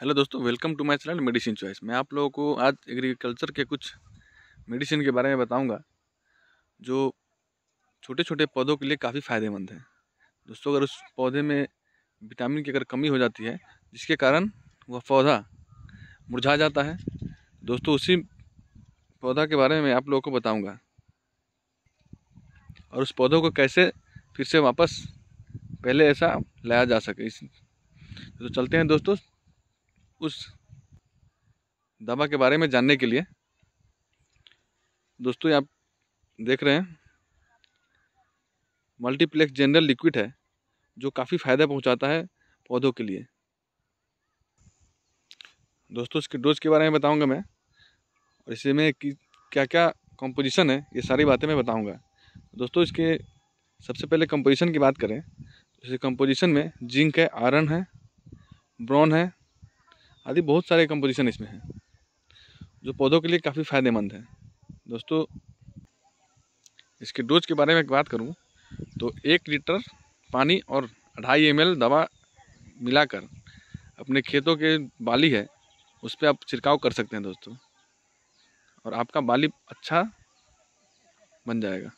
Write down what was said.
hello दोस्तों welcome to my channel medicine choice मैं आप लोगों को आज एग्रीकल्चर के कुछ मेडिसिन के बारे में बताऊंगा जो छोटे छोटे पौधों के लिए काफ़ी फ़ायदेमंद है दोस्तों अगर उस पौधे में विटामिन की अगर कमी हो जाती है जिसके कारण वह पौधा मुरझा जाता है दोस्तों उसी पौधा के बारे में आप लोगों को बताऊँगा और उस पौधों को कैसे फिर से वापस पहले ऐसा लाया जा सके इस तो चलते हैं दोस्तों उस दवा के बारे में जानने के लिए दोस्तों आप देख रहे हैं मल्टीप्लेक्स जनरल लिक्विड है जो काफ़ी फ़ायदा पहुंचाता है पौधों के लिए दोस्तों इसके डोज के बारे में बताऊंगा मैं और इसमें में कि क्या क्या कंपोजिशन है ये सारी बातें मैं बताऊंगा दोस्तों इसके सबसे पहले कंपोजिशन की बात करें तो इस कंपोजिशन में जिंक है आयरन है ब्रॉन है आदि बहुत सारे कंपोजिशन इसमें हैं जो पौधों के लिए काफ़ी फ़ायदेमंद है दोस्तों इसके डोज के बारे में बात करूँ तो एक लीटर पानी और ढाई एम दवा मिलाकर अपने खेतों के बाली है उस पर आप छिड़काव कर सकते हैं दोस्तों और आपका बाली अच्छा बन जाएगा